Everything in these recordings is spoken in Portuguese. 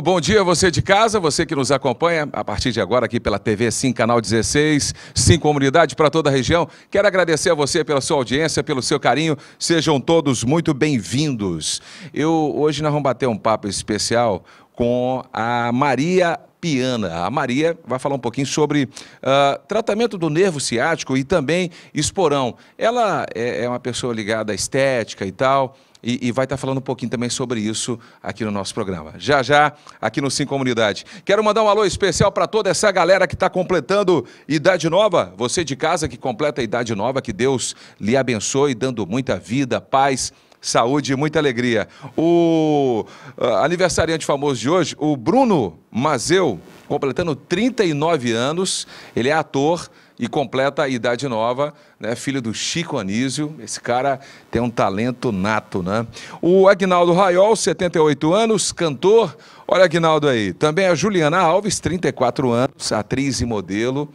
bom dia você de casa, você que nos acompanha a partir de agora aqui pela TV Sim, canal 16, Sim Comunidade para toda a região. Quero agradecer a você pela sua audiência, pelo seu carinho. Sejam todos muito bem-vindos. Eu hoje nós vamos bater um papo especial com a Maria Piana. A Maria vai falar um pouquinho sobre uh, tratamento do nervo ciático e também esporão. Ela é, é uma pessoa ligada à estética e tal e, e, vai estar falando um pouquinho também sobre isso aqui no nosso programa. Já já, aqui no Sim Comunidade. Quero mandar um alô especial para toda essa galera que está completando idade nova. Você de casa que completa a idade nova, que Deus lhe abençoe, dando muita vida, paz. Saúde e muita alegria. O ah, aniversariante famoso de hoje, o Bruno Mazeu, completando 39 anos, ele é ator, e completa a idade nova, né? Filho do Chico Anísio. Esse cara tem um talento nato, né? O Agnaldo Raiol, 78 anos, cantor. Olha Agnaldo aí. Também a Juliana Alves, 34 anos, atriz e modelo.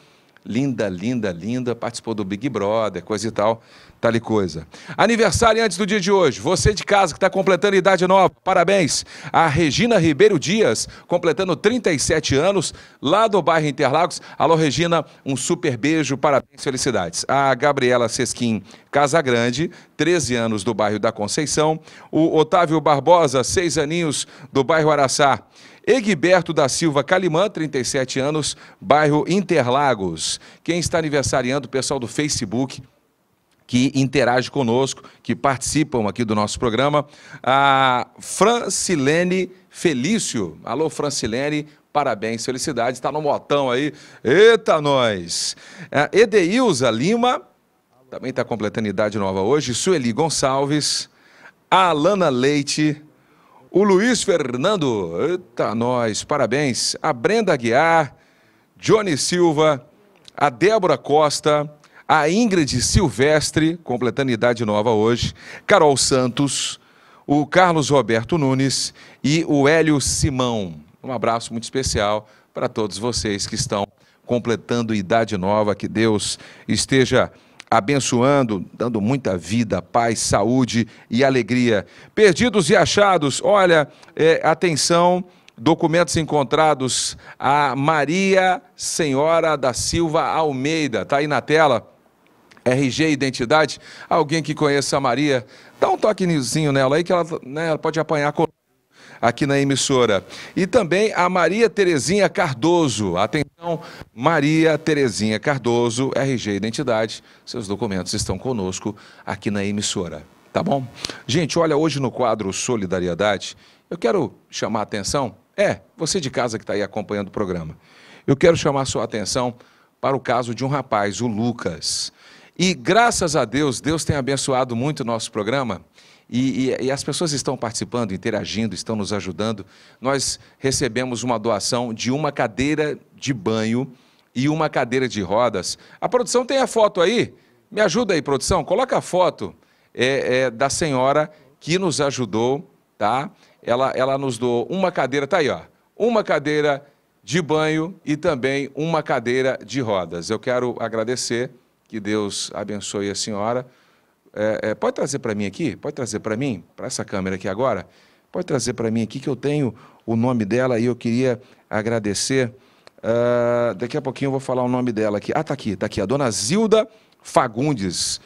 Linda, linda, linda, participou do Big Brother, coisa e tal tal coisa. Aniversário antes do dia de hoje. Você de casa que está completando idade nova, parabéns. A Regina Ribeiro Dias, completando 37 anos, lá do bairro Interlagos. Alô, Regina, um super beijo, parabéns, felicidades. A Gabriela Sesquim Casagrande, 13 anos, do bairro da Conceição. O Otávio Barbosa, 6 aninhos, do bairro Araçá. Egberto da Silva Calimã, 37 anos, bairro Interlagos. Quem está aniversariando, o pessoal do Facebook, que interage conosco, que participam aqui do nosso programa. A Francilene Felício. Alô, Francilene, parabéns, felicidades. Está no motão aí. Eita, nós! A Edeilza Lima, também está completando idade nova hoje. Sueli Gonçalves, Alana Leite. O Luiz Fernando, eita nós, parabéns. A Brenda Aguiar, Johnny Silva, a Débora Costa, a Ingrid Silvestre, completando idade nova hoje, Carol Santos, o Carlos Roberto Nunes e o Hélio Simão. Um abraço muito especial para todos vocês que estão completando idade nova, que Deus esteja abençoando, dando muita vida, paz, saúde e alegria. Perdidos e achados, olha, é, atenção, documentos encontrados a Maria Senhora da Silva Almeida, Está aí na tela. RG Identidade, alguém que conheça a Maria, dá um toquezinho nela aí que ela, né, ela pode apanhar aqui na emissora. E também a Maria Terezinha Cardoso. Atenção, Maria Terezinha Cardoso, RG Identidade. Seus documentos estão conosco aqui na emissora. Tá bom? Gente, olha, hoje no quadro Solidariedade, eu quero chamar a atenção. É, você de casa que está aí acompanhando o programa. Eu quero chamar a sua atenção para o caso de um rapaz, o Lucas. E graças a Deus, Deus tem abençoado muito o nosso programa. E, e, e, as pessoas estão participando, interagindo, estão nos ajudando. Nós recebemos uma doação de uma cadeira de banho e uma cadeira de rodas. A produção tem a foto aí? Me ajuda aí, produção. Coloca a foto é, é, da senhora que nos ajudou, tá? Ela, ela nos doou uma cadeira, tá aí, ó. Uma cadeira de banho e também uma cadeira de rodas. Eu quero agradecer que Deus abençoe a senhora. É, é, pode trazer para mim aqui? Pode trazer para mim? Para essa câmera aqui agora? Pode trazer para mim aqui que eu tenho o nome dela e eu queria agradecer. Uh, daqui a pouquinho eu vou falar o nome dela aqui. Ah, tá aqui, tá aqui. A dona Zilda Fagundes.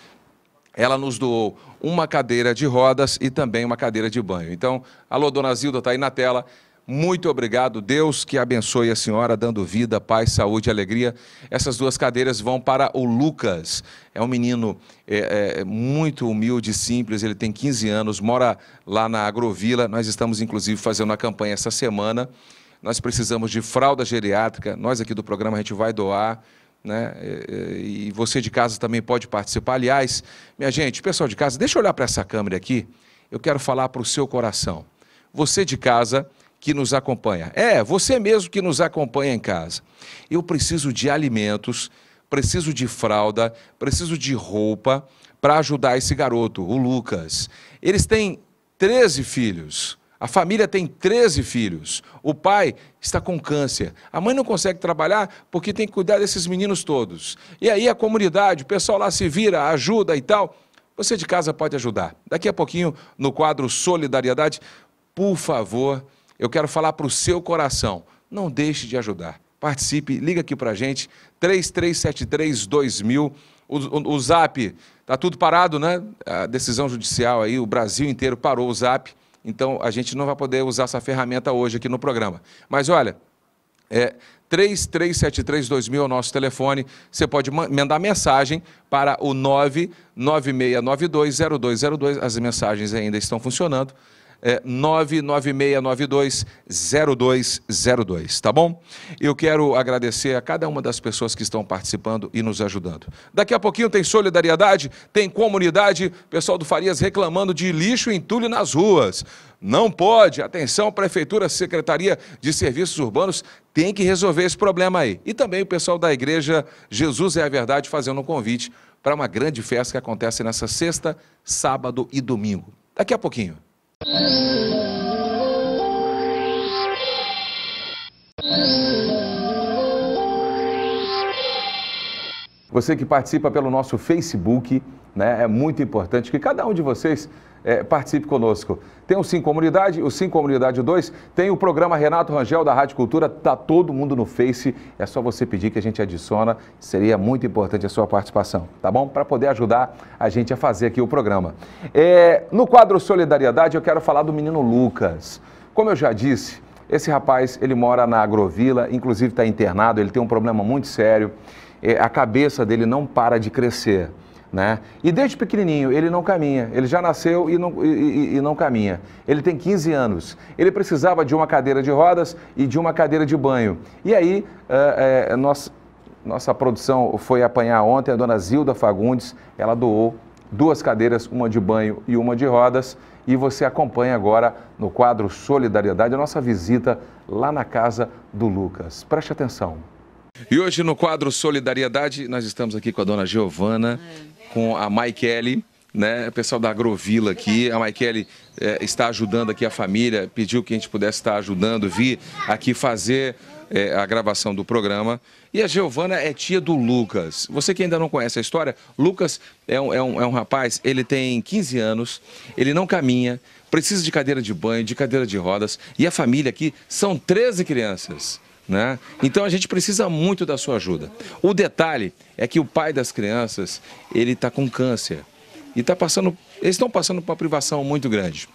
Ela nos doou uma cadeira de rodas e também uma cadeira de banho. Então, alô, dona Zilda, tá aí na tela. Muito obrigado, Deus que abençoe a senhora, dando vida, paz, saúde e alegria. Essas duas cadeiras vão para o Lucas. É um menino é, é, muito humilde, simples, ele tem 15 anos, mora lá na Agrovila. Nós estamos, inclusive, fazendo uma campanha essa semana. Nós precisamos de fralda geriátrica. Nós aqui do programa a gente vai doar. Né? É, é, e você de casa também pode participar. Aliás, minha gente, pessoal de casa, deixa eu olhar para essa câmera aqui. Eu quero falar para o seu coração. Você de casa que nos acompanha. É, você mesmo que nos acompanha em casa. Eu preciso de alimentos, preciso de fralda, preciso de roupa para ajudar esse garoto, o Lucas. Eles têm 13 filhos. A família tem 13 filhos. O pai está com câncer. A mãe não consegue trabalhar porque tem que cuidar desses meninos todos. E aí a comunidade, o pessoal lá se vira, ajuda e tal. Você de casa pode ajudar. Daqui a pouquinho, no quadro Solidariedade, por favor, eu quero falar para o seu coração. Não deixe de ajudar. Participe, liga aqui para a gente, 3373 2000. O, o, o Zap, está tudo parado, né? A decisão judicial aí, o Brasil inteiro parou o Zap. Então, a gente não vai poder usar essa ferramenta hoje aqui no programa. Mas olha, é, 3373-2000 é o nosso telefone. Você pode mandar mensagem para o 996920202. As mensagens ainda estão funcionando é, 996920202, tá bom? Eu quero agradecer a cada uma das pessoas que estão participando e nos ajudando. Daqui a pouquinho tem solidariedade, tem comunidade, pessoal do Farias reclamando de lixo e entulho nas ruas. Não pode. Atenção, Prefeitura, Secretaria de Serviços Urbanos tem que resolver esse problema aí. E também o pessoal da Igreja Jesus é a Verdade fazendo um convite para uma grande festa que acontece nessa sexta, sábado e domingo. Daqui a pouquinho. Você que participa pelo nosso Facebook, né? É muito importante que cada um de vocês é, participe conosco. Tem o Sim Comunidade, o Sim Comunidade 2, tem o programa Renato Rangel da Rádio Cultura, tá todo mundo no Face, é só você pedir que a gente adiciona, seria muito importante a sua participação, tá bom? Para poder ajudar a gente a fazer aqui o programa. É, no quadro Solidariedade, eu quero falar do menino Lucas. Como eu já disse, esse rapaz, ele mora na Agrovila, inclusive está internado, ele tem um problema muito sério, é, a cabeça dele não para de crescer. Né? E desde pequenininho ele não caminha, ele já nasceu e não, e, e, não caminha. Ele tem 15 anos, ele precisava de uma cadeira de rodas e de uma cadeira de banho. E aí, é, é, nós, nossa produção foi apanhar ontem a dona Zilda Fagundes, ela doou duas cadeiras, uma de banho e uma de rodas. E você acompanha agora no quadro Solidariedade a nossa visita lá na casa do Lucas. Preste atenção. E hoje no quadro Solidariedade, nós estamos aqui com a dona Giovana, é. com a Maikele, né? O pessoal da Agrovila aqui. A Maikele é, está ajudando aqui a família, pediu que a gente pudesse estar ajudando, vir aqui fazer é, a gravação do programa. E a Giovana é tia do Lucas. Você que ainda não conhece a história, Lucas é um, é um, é um rapaz, ele tem 15 anos, ele não caminha, precisa de cadeira de banho, de cadeira de rodas. E a família aqui são 13 crianças. Né? Então a gente precisa muito da sua ajuda. O detalhe é que o pai das crianças, ele está com câncer. E tá passando, eles estão passando por uma privação muito grande.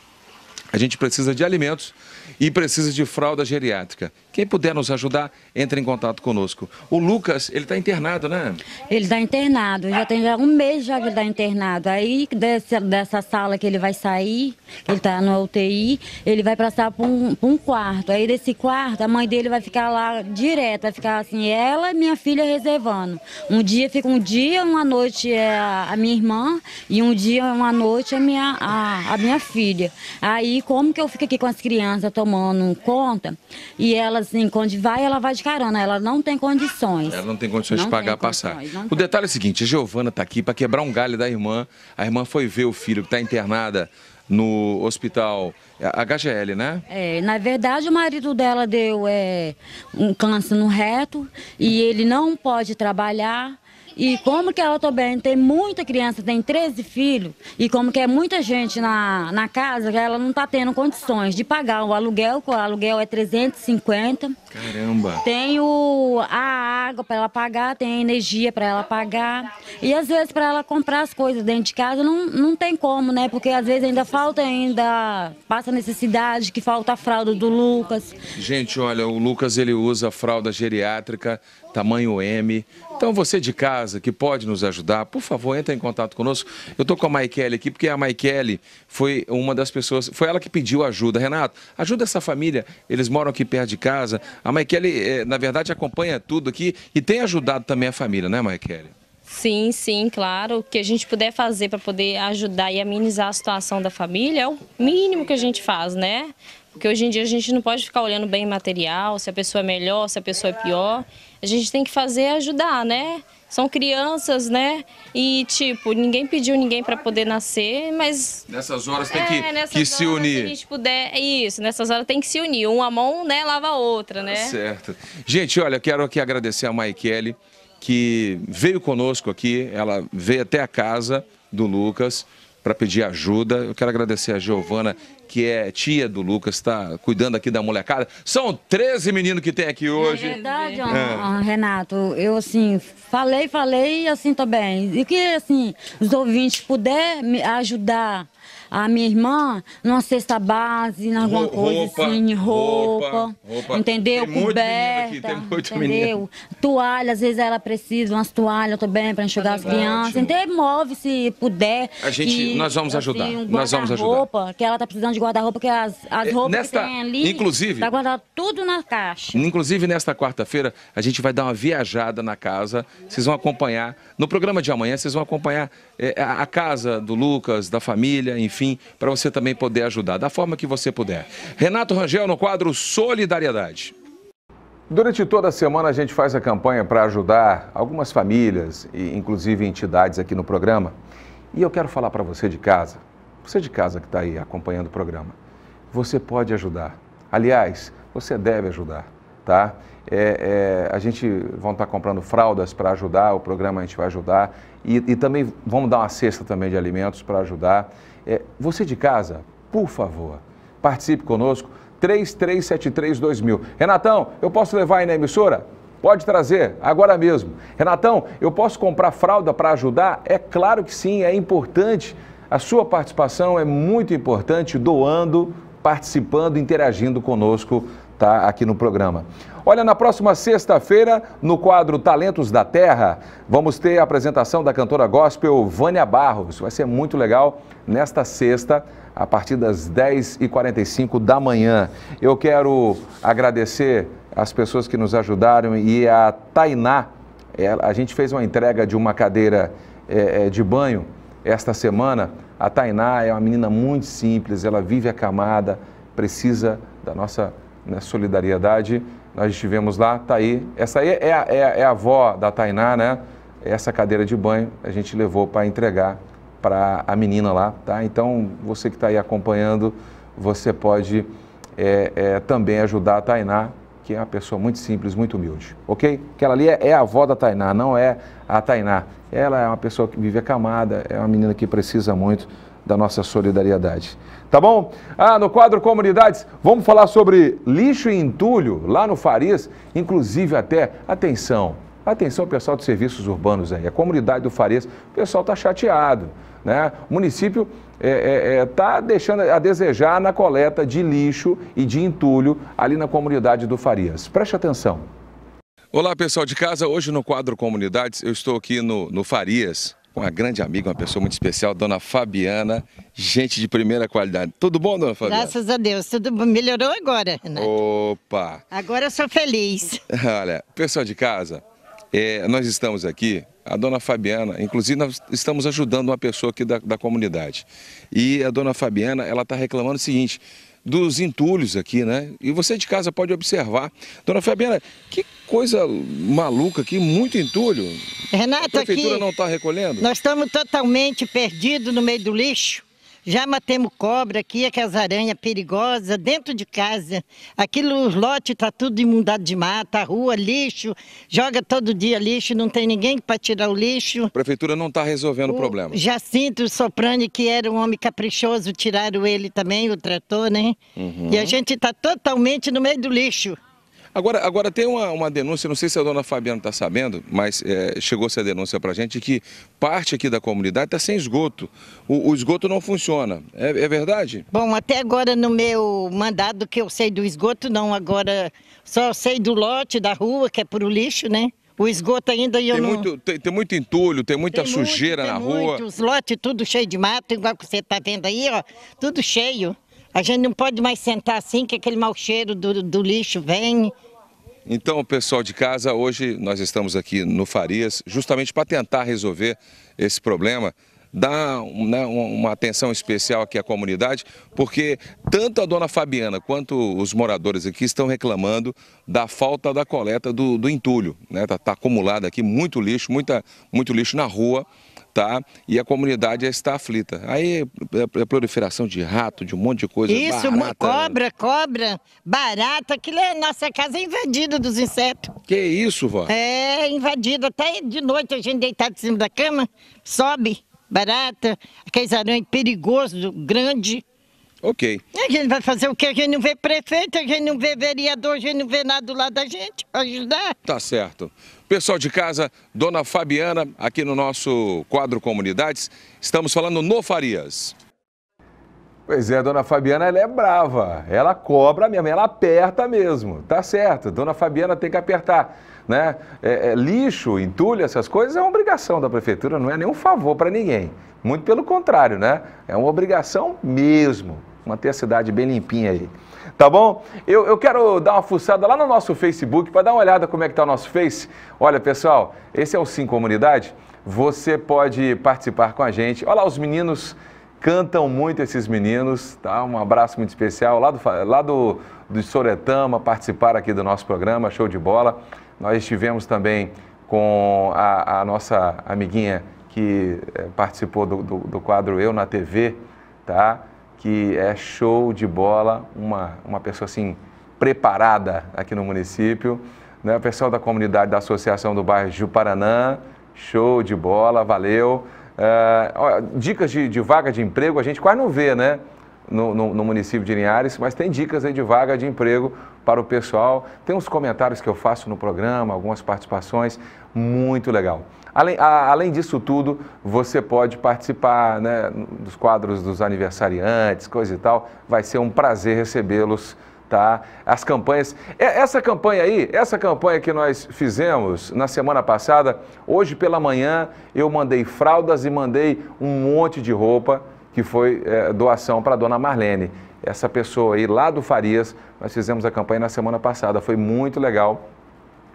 A gente precisa de alimentos e precisa de fralda geriátrica. Quem puder nos ajudar, entre em contato conosco. O Lucas, ele está internado, né? Ele está internado, já tem já um mês já que ele está internado. Aí dessa, dessa sala que ele vai sair, que ele está no UTI, ele vai passar para um, um, quarto. Aí desse quarto, a mãe dele vai ficar lá direto, vai ficar assim, ela e minha filha reservando. Um dia fica um dia, uma noite é a minha irmã e um dia, uma noite a minha, a, a minha filha. Aí como que eu fico aqui com as crianças tomando conta e ela assim, onde vai, ela vai de carona. Ela não tem condições. Ela não tem condições não de pagar a passagem. O detalhe é o seguinte, a Giovana está aqui para quebrar um galho da irmã. A irmã foi ver o filho que está internada no hospital HGL, né? É, na verdade o marido dela deu é, um câncer no reto e ele não pode trabalhar e como que ela também tem muita criança, tem 13 filhos, e como que é muita gente na, na casa, ela não está tendo condições de pagar o aluguel, o aluguel é 350. Caramba! Tem o, a água para ela pagar, tem a energia para ela pagar. E às vezes para ela comprar as coisas dentro de casa não, não tem como, né? Porque às vezes ainda falta, ainda passa necessidade, que falta a fralda do Lucas. Gente, olha, o Lucas ele usa fralda geriátrica, tamanho M, então você de casa que pode nos ajudar, por favor, entre em contato conosco. Eu estou com a Maikele aqui porque a Maikele foi uma das pessoas, foi ela que pediu ajuda. Renato, ajuda essa família, eles moram aqui perto de casa. A Maikele, eh, na verdade, acompanha tudo aqui e tem ajudado também a família, né Maikele? Sim, sim, claro. O que a gente puder fazer para poder ajudar e amenizar a situação da família é o mínimo que a gente faz, né? Porque hoje em dia a gente não pode ficar olhando bem material, se a pessoa é melhor, se a pessoa é pior a gente tem que fazer é ajudar, né? São crianças, né? E tipo, ninguém pediu ninguém para poder nascer, mas nessas horas tem que, é, que se unir. Se a gente puder, é isso, nessas horas tem que se unir, uma mão, né, lava a outra, né? Certo. Gente, olha, quero aqui agradecer a Maikele que veio conosco aqui, ela veio até a casa do Lucas para pedir ajuda. Eu quero agradecer a Giovana que é tia do Lucas, está cuidando aqui da molecada. São 13 meninos que tem aqui é hoje. É verdade, é. Renato. Eu, assim, falei, falei, assim, também. E que, assim, os ouvintes puderem me ajudar a ah, minha irmã numa cesta base, em alguma roupa, coisa assim, roupa, roupa, roupa. entendeu? Tem Coberta, aqui, tem muito entendeu? Menino. Toalha, às vezes ela precisa umas toalhas também para enxugar as é crianças. Entendeu? Move se puder. A gente, e, nós vamos assim, ajudar. Assim, um nós vamos ajudar. roupa, que ela tá precisando de guarda-roupa, porque as, as é, roupas Nesta, que tem ali, inclusive, tá guardado tudo na caixa. Inclusive, nesta quarta-feira, a gente vai dar uma viajada na casa. Vocês vão acompanhar, no programa de amanhã, vocês vão acompanhar é, a, a casa do Lucas, da família, enfim fim, para você também poder ajudar, da forma que você puder. Renato Rangel no quadro Solidariedade. Durante toda a semana a gente faz a campanha para ajudar algumas famílias e inclusive entidades aqui no programa. E eu quero falar para você de casa, você de casa que está aí acompanhando o programa, você pode ajudar. Aliás, você deve ajudar, tá? É, é, a gente vão estar tá comprando fraldas para ajudar, o programa a gente vai ajudar e, e também vamos dar uma cesta também de alimentos para ajudar. É, você de casa, por favor, participe conosco. 33732000. Renatão, eu posso levar aí na emissora? Pode trazer, agora mesmo. Renatão, eu posso comprar fralda para ajudar? É claro que sim, é importante. A sua participação é muito importante, doando, participando, interagindo conosco tá, aqui no programa. Olha, na próxima sexta-feira, no quadro Talentos da Terra, vamos ter a apresentação da cantora gospel Vânia Barros. Vai ser muito legal nesta sexta, a partir das 10h45 da manhã. Eu quero agradecer as pessoas que nos ajudaram e a Tainá. A gente fez uma entrega de uma cadeira é, é, de banho esta semana. A Tainá é uma menina muito simples, ela vive acamada, precisa da nossa né, solidariedade. Nós estivemos lá, tá aí. Essa aí é a, é é a avó da Tainá, né? Essa cadeira de banho a gente levou para entregar para a menina lá, tá? Então, você que está aí acompanhando, você pode é, é, também ajudar a Tainá, que é uma pessoa muito simples, muito humilde, ok? Aquela ali é, é, a avó da Tainá, não é a Tainá. Ela é uma pessoa que vive acamada, é uma menina que precisa muito da nossa solidariedade. Tá bom? Ah, no quadro Comunidades, vamos falar sobre lixo e entulho lá no Farias, inclusive até, atenção, atenção pessoal de serviços urbanos aí, a comunidade do Farias, o pessoal está chateado, né? O município está é, é, é, tá deixando a desejar na coleta de lixo e de entulho ali na comunidade do Farias. Preste atenção. Olá pessoal de casa, hoje no quadro Comunidades eu estou aqui no, no Farias, uma grande amiga, uma pessoa muito especial, dona Fabiana, gente de primeira qualidade. Tudo bom, dona Fabiana? Graças a Deus, tudo Melhorou agora, Renato. Opa! Agora eu sou feliz. Olha, pessoal de casa, é, nós estamos aqui, a dona Fabiana, inclusive nós estamos ajudando uma pessoa aqui da, da comunidade. E a dona Fabiana, ela está reclamando o seguinte, dos entulhos aqui, né? E você de casa pode observar. Dona Fabiana, que coisa maluca aqui, muito entulho. Renata, a prefeitura aqui, não está recolhendo? Nós estamos totalmente perdidos no meio do lixo. Já matemos cobra aqui, aquelas aranhas perigosas, dentro de casa. Aquilo, os lotes tá tudo imundado de mata, rua, lixo. Joga todo dia lixo, não tem ninguém para tirar o lixo. A prefeitura não está resolvendo o, o problema. Jacinto Soprani, que era um homem caprichoso, tiraram ele também, o trator, né? Uhum. E a gente está totalmente no meio do lixo. Agora, agora tem uma, uma denúncia, não sei se a dona Fabiana está sabendo, mas é, chegou-se a denúncia para a gente que parte aqui da comunidade está sem esgoto. O, o, esgoto não funciona. É, é, verdade? Bom, até agora no meu mandado que eu sei do esgoto, não. Agora só sei do lote, da rua, que é para o lixo, né? O esgoto ainda eu tem não... Muito, tem, tem, muito entulho, tem muita tem sujeira muito, tem na muito. rua. Os lotes tudo cheio de mato, igual que você está vendo aí, ó. Tudo cheio. A gente não pode mais sentar assim, que aquele mau cheiro do, do lixo vem. Então, pessoal de casa, hoje nós estamos aqui no Farias justamente para tentar resolver esse problema dar né, uma atenção especial aqui à comunidade, porque tanto a dona Fabiana quanto os moradores aqui estão reclamando da falta da coleta do, do entulho. Está né? Tá, tá acumulado aqui muito lixo, muita, muito lixo na rua tá? E a comunidade já está aflita. Aí é, é, é proliferação de rato, de um monte de coisa. Isso, barata. cobra, cobra, barata, aquilo é nossa casa é invadida dos insetos. Que isso, vó? É, invadida. Até de noite a gente deitado em cima da cama, sobe barata, aqueles aranhas perigosos, grande. Ok. A gente vai fazer o que? A gente não vê prefeito, a gente não vê vereador, a gente não vê nada do lado da gente ajudar. Tá certo. Pessoal de casa, dona Fabiana, aqui no nosso quadro Comunidades, estamos falando no Farias. Pois é, dona Fabiana, ela é brava, ela cobra mesmo, ela aperta mesmo, tá certo, dona Fabiana tem que apertar, né? É, é, lixo, entulho, essas coisas é uma obrigação da prefeitura, não é nenhum favor para ninguém, muito pelo contrário, né? É uma obrigação mesmo, manter a cidade bem limpinha aí. Tá bom? Eu, eu quero dar uma fuçada lá no nosso Facebook para dar uma olhada como é que está o nosso Face. Olha, pessoal, esse é o Sim Comunidade. Você pode participar com a gente. Olha lá os meninos cantam muito esses meninos, tá? Um abraço muito especial lá do, lá do, do Soretama, participaram aqui do nosso programa, show de bola. Nós estivemos também com a, a nossa amiguinha que eh, participou do, do, do, quadro Eu na TV, tá? que é show de bola, uma, uma pessoa assim preparada aqui no município. Né? O pessoal da comunidade da Associação do Bairro Juparanã, show de bola, valeu. Uh, dicas de, de, vaga de emprego a gente quase não vê, né? No, no, no, município de Linhares, mas tem dicas aí de vaga de emprego para o pessoal. Tem uns comentários que eu faço no programa, algumas participações, muito legal. Além, a, além disso tudo, você pode participar né, dos quadros dos aniversariantes, coisa e tal. Vai ser um prazer recebê-los tá? As campanhas. Essa campanha aí, essa campanha que nós fizemos na semana passada, hoje pela manhã eu mandei fraldas e mandei um monte de roupa que foi é, doação para dona Marlene. Essa pessoa aí lá do Farias, nós fizemos a campanha na semana passada, foi muito legal.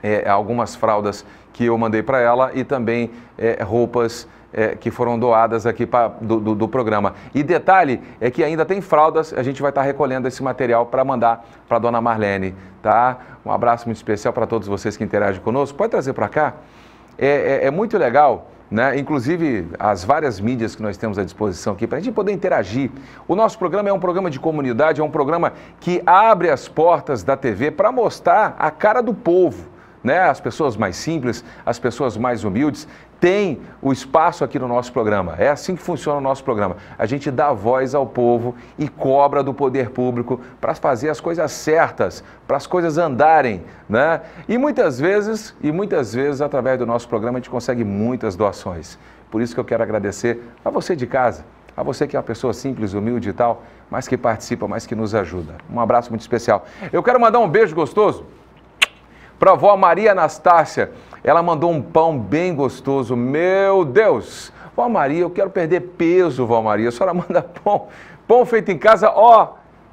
É, é, algumas fraldas que eu mandei para ela e também é, roupas é, que foram doadas aqui pra, do, do, do, programa. E detalhe é que ainda tem fraldas, a gente vai estar tá recolhendo esse material para mandar para dona Marlene, tá? Um abraço muito especial para todos vocês que interagem conosco. Pode trazer para cá. É, é, é, muito legal. Né? Inclusive as várias mídias que nós temos à disposição aqui para a gente poder interagir. O nosso programa é um programa de comunidade, é um programa que abre as portas da TV para mostrar a cara do povo né? As pessoas mais simples, as pessoas mais humildes têm o espaço aqui no nosso programa. É assim que funciona o nosso programa. A gente dá voz ao povo e cobra do poder público para fazer as coisas certas, para as coisas andarem, né? E muitas vezes, e muitas vezes através do nosso programa a gente consegue muitas doações. Por isso que eu quero agradecer a você de casa, a você que é uma pessoa simples, humilde e tal, mas que participa, mas que nos ajuda. Um abraço muito especial. Eu quero mandar um beijo gostoso para a avó Maria Anastácia, ela mandou um pão bem gostoso. Meu Deus! Vó Maria, eu quero perder peso, Vó Maria. A senhora manda pão, pão feito em casa, ó,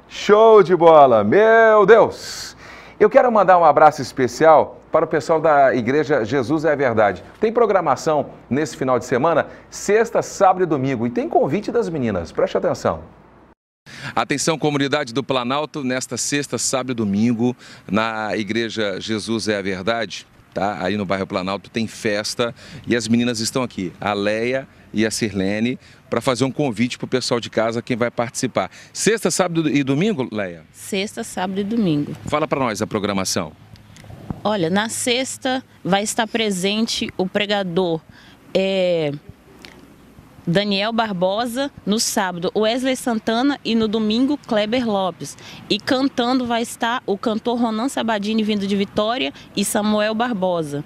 show de bola. Meu Deus! Eu quero mandar um abraço especial para o pessoal da Igreja Jesus é Verdade. Tem programação nesse final de semana, sexta, sábado e domingo, e tem convite das meninas. Preste atenção. Atenção, comunidade do Planalto, nesta sexta, sábado e domingo, na Igreja Jesus é a Verdade, tá? Aí no bairro Planalto tem festa e as meninas estão aqui, a Leia e a Sirlene, para fazer um convite para o pessoal de casa, quem vai participar. Sexta, sábado e domingo, Leia? Sexta, sábado e domingo. Fala para nós a programação. Olha, na sexta vai estar presente o pregador é, Daniel Barbosa, no sábado Wesley Santana e no domingo Kleber Lopes. E cantando vai estar o cantor Ronan Sabadini vindo de Vitória e Samuel Barbosa.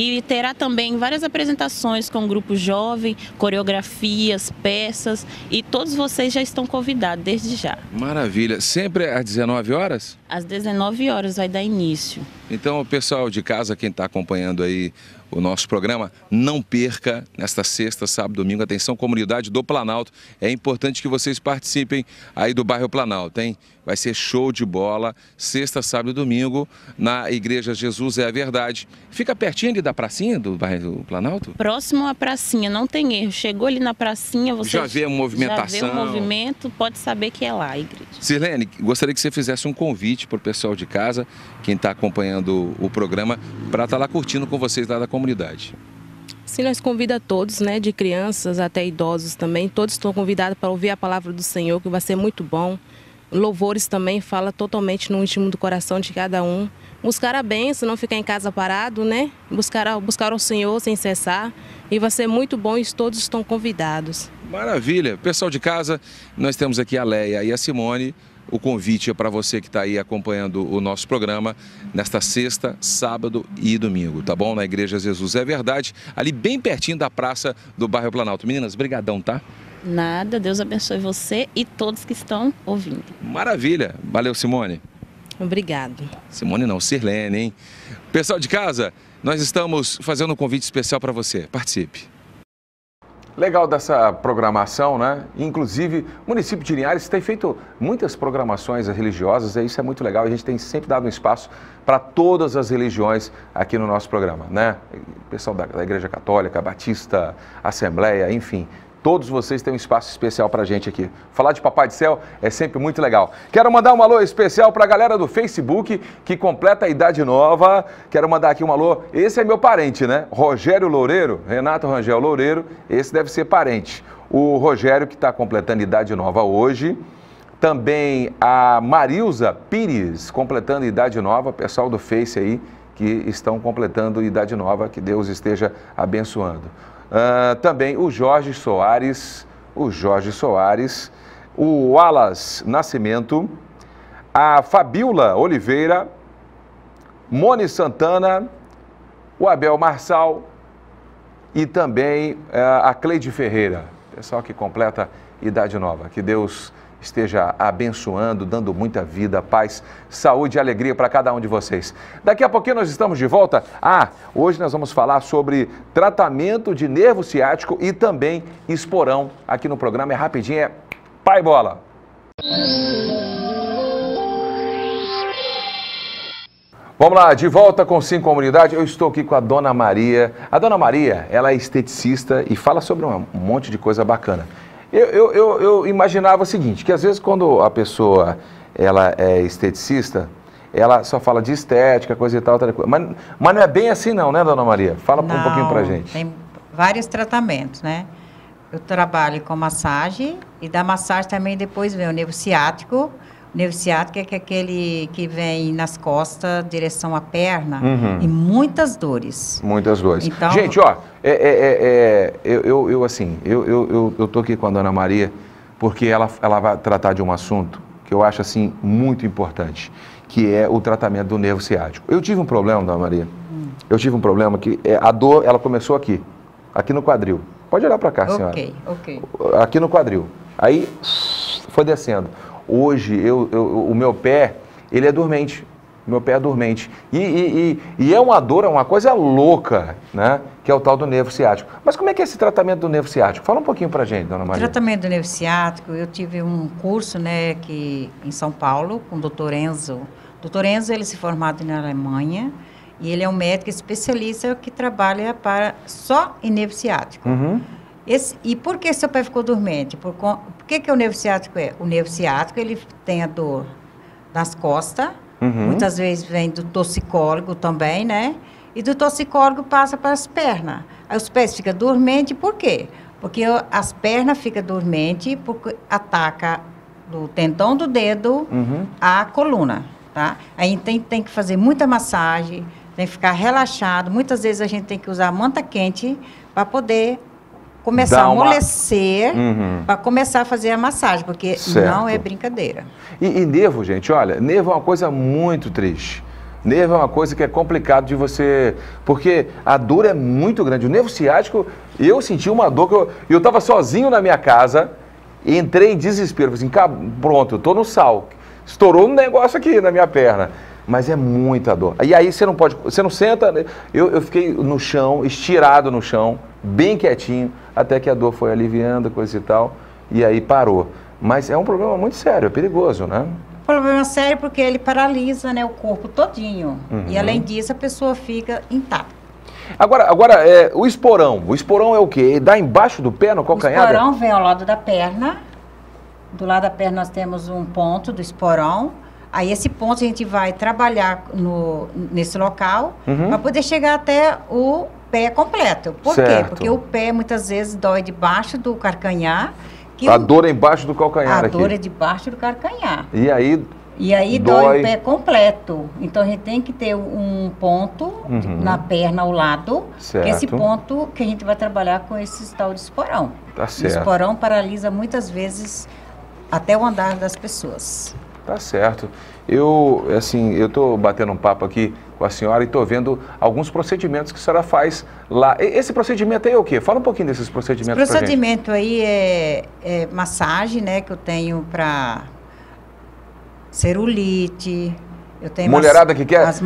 E terá também várias apresentações com o grupo jovem, coreografias, peças e todos vocês já estão convidados desde já. Maravilha. Sempre às 19 horas? Às 19 horas vai dar início. Então, o pessoal de casa, quem está acompanhando aí o nosso programa. Não perca nesta sexta, sábado, domingo. Atenção, comunidade do Planalto. É importante que vocês participem aí do bairro Planalto, hein? Vai ser show de bola, sexta, sábado e domingo, na Igreja Jesus é a Verdade. Fica pertinho de da pracinha do bairro do Planalto? Próximo à pracinha, não tem erro. Chegou ali na pracinha, você já vê a movimentação. Já vê o movimento, pode saber que é lá a igreja. Sirlene, gostaria que você fizesse um convite para o pessoal de casa, quem está acompanhando o programa, para estar tá lá curtindo com vocês lá da comunidade. Sim, nós convida todos, né, de crianças até idosos também. Todos estão convidados para ouvir a palavra do Senhor, que vai ser muito bom. Louvores também fala totalmente no íntimo do coração de cada um. Buscar a bênção, não ficar em casa parado, né? Buscar, buscar o Senhor sem cessar. E vai ser muito bom e todos estão convidados. Maravilha. Pessoal de casa, nós temos aqui a Leia e a Simone. O convite é para você que está aí acompanhando o nosso programa nesta sexta, sábado e domingo, tá bom? Na Igreja Jesus é Verdade, ali bem pertinho da praça do bairro Planalto. Meninas, brigadão, tá? Nada, Deus abençoe você e todos que estão ouvindo. Maravilha. Valeu, Simone. Obrigado. Simone não, Sirlene, hein? Pessoal de casa, nós estamos fazendo um convite especial para você. Participe. Legal dessa programação, né? Inclusive, o município de Linhares tem feito muitas programações religiosas, e isso é muito legal. A gente tem sempre dado um espaço para todas as religiões aqui no nosso programa, né? Pessoal da, da Igreja Católica, Batista, Assembleia, enfim, Todos vocês têm um espaço especial para a gente aqui. Falar de Papai do Céu é sempre muito legal. Quero mandar um alô especial para a galera do Facebook que completa a idade nova. Quero mandar aqui um alô. Esse é meu parente, né? Rogério Loureiro, Renato Rangel Loureiro. Esse deve ser parente. O Rogério que está completando idade nova hoje. Também a Marilza Pires completando idade nova. Pessoal do Face aí que estão completando idade nova. Que Deus esteja abençoando. Uh, também o Jorge Soares, o Jorge Soares, o Wallace Nascimento, a Fabiola Oliveira, Mone Santana, o Abel Marçal e também uh, a Cleide Ferreira, pessoal que completa idade nova. Que Deus esteja abençoando, dando muita vida, paz, saúde e alegria para cada um de vocês. Daqui a pouquinho nós estamos de volta. Ah, hoje nós vamos falar sobre tratamento de nervo ciático e também esporão. Aqui no programa é rapidinho, é pai bola. Vamos lá, de volta com Sim Comunidade. Eu estou aqui com a Dona Maria. A Dona Maria, ela é esteticista e fala sobre um monte de coisa bacana. Eu, eu, eu, eu, imaginava o seguinte, que às vezes quando a pessoa ela é esteticista, ela só fala de estética, coisa e tal, coisa. Mas, mas não é bem assim não, né, dona Maria? Fala não, um pouquinho pra gente. Tem vários tratamentos, né? Eu trabalho com massagem e da massagem também depois vem o nervo ciático, Nervo ciático é aquele que vem nas costas, direção à perna, uhum. e muitas dores. Muitas dores. Então... Gente, ó, é, é, é, é, eu, eu, eu, assim, eu, eu, eu, eu tô aqui com a Dona Maria porque ela, ela vai tratar de um assunto que eu acho, assim, muito importante, que é o tratamento do nervo ciático. Eu tive um problema, Dona Maria, hum. eu tive um problema que é, a dor, ela começou aqui, aqui no quadril. Pode olhar para cá, okay, senhora. Ok, ok. Aqui no quadril. Aí, foi descendo hoje eu, eu, o meu pé, ele é dormente. Meu pé é dormente. E, e, e, e é uma dor, é uma coisa louca, né? Que é o tal do nervo ciático. Mas como é que é esse tratamento do nervo ciático? Fala um pouquinho para gente, dona Maria. O tratamento do nervo ciático, eu tive um curso, né, que, em São Paulo, com o doutor Enzo. O doutor Enzo, ele se formado na Alemanha, e ele é um médico especialista que trabalha para só em nervo ciático. Uhum. Esse, e por que seu pé ficou dormente? Por, que, que o nervo ciático é? O nervo ciático, é, ele tem a dor nas costas, uhum. muitas vezes vem do toxicólogo também, né? E do toxicólogo passa para as pernas. Aí os pés ficam dormente, por quê? Porque as pernas ficam dormente porque ataca do tendão do dedo uhum. coluna, tá? Aí tem, tem que fazer muita massagem, tem que ficar relaxado. Muitas vezes a gente tem que usar manta quente para poder começar a amolecer, uhum. para começar a fazer a massagem, porque certo. não é brincadeira. E, e nervo, gente, olha, nervo é uma coisa muito triste. Nervo é uma coisa que é complicado de você. Porque a dor é muito grande. O nervo ciático, eu senti uma dor que eu. Eu estava sozinho na minha casa, entrei em desespero. Falei assim, pronto, eu estou no sal. Estourou um negócio aqui na minha perna mas é muita dor. E aí você não pode, você não senta. Eu, eu fiquei no chão, estirado no chão, bem quietinho, até que a dor foi aliviando, coisa e tal, e aí parou. Mas é um problema muito sério, é perigoso, né? Problema sério porque ele paralisa né, o corpo todinho. Uhum. E além disso, a pessoa fica intacta. Agora, agora é, o esporão. O esporão é o quê? Ele dá embaixo do pé, no calcanhar? O esporão vem ao lado da perna. Do lado da perna nós temos um ponto do esporão. Aí esse ponto a gente vai trabalhar no, nesse local uhum. para poder chegar até o pé completo. Por certo. quê? Porque o pé muitas vezes dói debaixo do carcanhar. a dor é embaixo do calcanhar a aqui. dor é debaixo do carcanhar. E aí e aí dói. dói o pé completo. Então a gente tem que ter um ponto uhum. na perna ao lado, é certo. que esse ponto que a gente vai trabalhar com esse tal de esporão. Tá certo. O esporão paralisa muitas vezes até o andar das pessoas. Tá certo. Eu, assim, eu estou batendo um papo aqui com a senhora e estou vendo alguns procedimentos que a senhora faz lá. Esse procedimento aí é o quê? Fala um pouquinho desses procedimentos Esse procedimento aí é, é massagem, né, que eu tenho para cerulite, Mulherada que quer se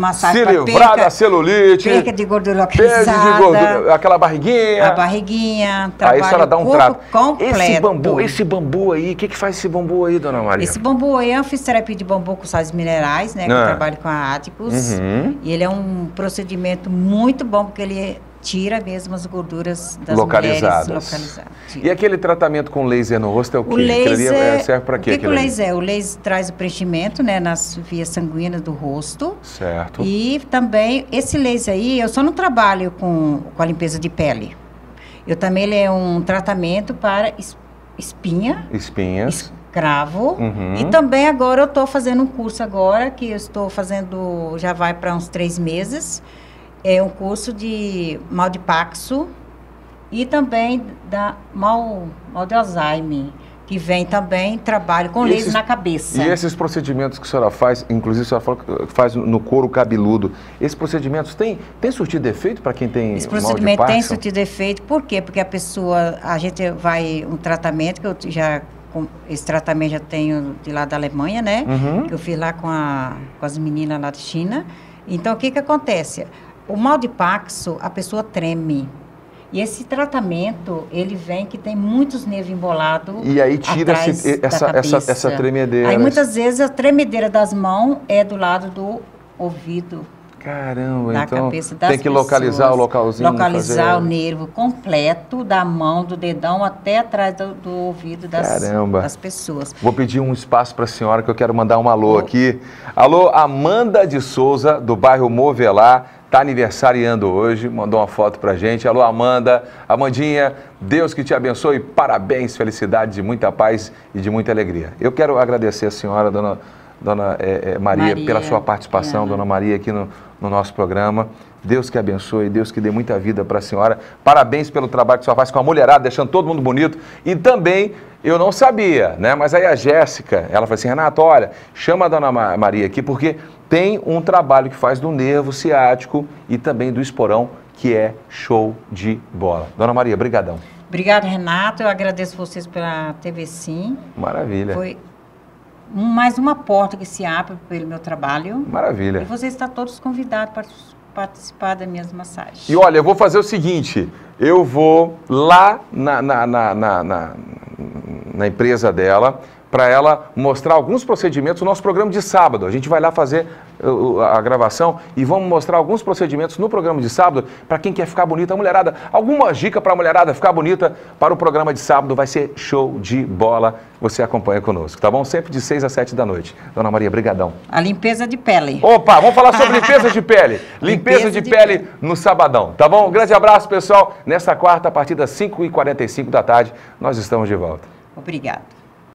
livrar da celulite. Perca de gordura localizada. de gordura, aquela barriguinha. A barriguinha, trabalha aí ela dá um trato. completo. Esse bambu, esse bambu aí, o que, que faz esse bambu aí, dona Maria? Esse bambu aí é uma fisioterapia de bambu com sais minerais, né? Ah. Que eu ah. trabalho com áticos. Uhum. E ele é um procedimento muito bom, porque ele tira mesmo as gorduras das localizadas. mulheres localizadas. E aquele tratamento com laser no rosto é o quê? O é- laser, é- serve para quê? O que, o laser é? O laser traz o preenchimento né, nas vias sanguíneas do rosto. Certo. E também, esse laser aí, eu só não trabalho com, com a limpeza de pele. Eu também, ele é um tratamento para espinha. Espinhas. Cravo. Uhum. E também agora eu estou fazendo um curso agora, que eu estou fazendo, já vai para uns três meses, é um curso de mal de Paxo e também da mal, mal de Alzheimer, que vem também trabalho com leis na cabeça. E esses procedimentos que a senhora faz, inclusive a senhora faz no couro cabeludo, esses procedimentos têm tem surtido efeito para quem tem Esse procedimento mal de tem surtido efeito, por quê? Porque a pessoa, a gente vai, um tratamento que eu já esse tratamento já tenho de lá da Alemanha, né? Uhum. Que eu fiz lá com, a, com as meninas lá de China. Então, o que que acontece? O mal de Paxo, a pessoa treme. E esse tratamento, ele vem que tem muitos nervos embolados. E aí tira esse, essa, essa, essa tremedeira. Aí muitas vezes a tremedeira das mãos é do lado do ouvido. Caramba, da então cabeça das tem que pessoas, localizar o localzinho. Localizar fazer... o nervo completo, da mão, do dedão até atrás do, do ouvido das, Caramba. das pessoas. Vou pedir um espaço para a senhora que eu quero mandar um alô aqui. Alô, Amanda de Souza, do bairro Movelar está aniversariando hoje, mandou uma foto para gente. Alô, Amanda. Amandinha, Deus que te abençoe, parabéns, felicidade, de muita paz e de muita alegria. Eu quero agradecer a senhora, dona, dona é, é, Maria, Maria, pela sua participação, é. dona Maria, aqui no, no nosso programa. Deus que abençoe, Deus que dê muita vida para a senhora. Parabéns pelo trabalho que a senhora faz com a mulherada, deixando todo mundo bonito. E também, eu não sabia, né? Mas aí a Jéssica, ela falou assim, Renato, olha, chama a dona Maria aqui, porque tem um trabalho que faz do nervo ciático e também do esporão, que é show de bola. Dona Maria, brigadão. Obrigada, Renato. Eu agradeço vocês pela TV Sim. Maravilha. Foi mais uma porta que se abre pelo meu trabalho. Maravilha. E vocês estão todos convidados para participar das minhas massagens. E olha, eu vou fazer o seguinte, eu vou lá na, na, na, na, na empresa dela, para ela mostrar alguns procedimentos. O nosso programa de sábado, a gente vai lá fazer uh, uh, a gravação e vamos mostrar alguns procedimentos no programa de sábado para quem quer ficar bonita, a mulherada. Alguma dica para a mulherada ficar bonita para o programa de sábado vai ser show de bola. Você acompanha conosco, tá bom? Sempre de 6 às 7 da noite. Dona Maria, brigadão. A limpeza de pele. Opa, vamos falar sobre limpeza de pele. limpeza, limpeza de, de pele, pele no sabadão, tá bom? Um grande abraço, pessoal. Nesta quarta, a partir das 5h45 da tarde, nós estamos de volta. Obrigado.